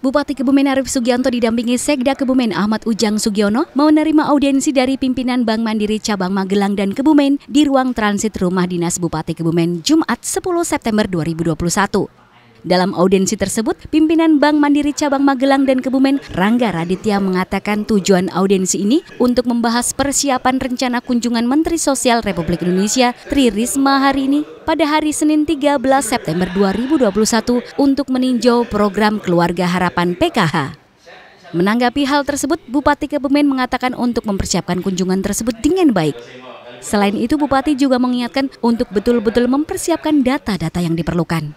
Bupati Kebumen Arif Sugianto didampingi Sekda Kebumen Ahmad Ujang Sugiono menerima audiensi dari pimpinan Bank Mandiri Cabang Magelang dan Kebumen di ruang transit rumah dinas Bupati Kebumen Jumat 10 September 2021. Dalam audiensi tersebut, pimpinan Bank Mandiri Cabang Magelang dan Kebumen, Rangga Raditya mengatakan tujuan audiensi ini untuk membahas persiapan rencana kunjungan Menteri Sosial Republik Indonesia Tri Risma hari ini pada hari Senin 13 September 2021 untuk meninjau program Keluarga Harapan PKH. Menanggapi hal tersebut, Bupati Kebumen mengatakan untuk mempersiapkan kunjungan tersebut dengan baik. Selain itu, Bupati juga mengingatkan untuk betul-betul mempersiapkan data-data yang diperlukan.